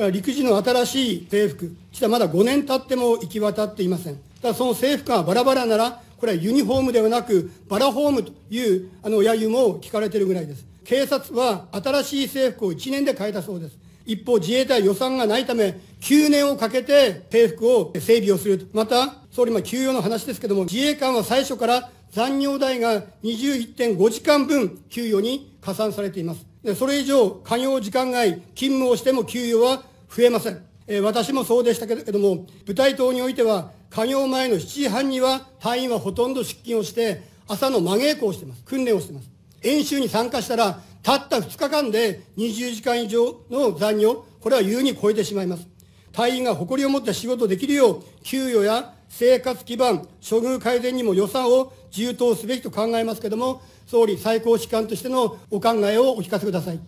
これは陸自の新しい制服、実はまだ5年経っても行き渡っていません。ただその制服がバラバラなら、これはユニフォームではなく、バラホームというあの揶揄も聞かれているぐらいです。警察は新しい制服を1年で変えたそうです。一方、自衛隊は予算がないため、9年をかけて制服を整備をすると。また、総理、今、給与の話ですけども、自衛官は最初から残業代が21.5時間分給与に加算されています。でそれ以上、稼業時間外、勤務をしても給与は増えません。えー、私もそうでしたけれども、舞台等においては、加業前の7時半には隊員はほとんど出勤をして、朝の真稽古をしてます。訓練をしてます。演習に参加したら、たった2日間で20時間以上の残業、これは優に超えてしまいます。隊員が誇りを持って仕事できるよう、給与や生活基盤、処遇改善にも予算を充当すべきと考えますけれども、総理、最高指揮官としてのお考えをお聞かせください。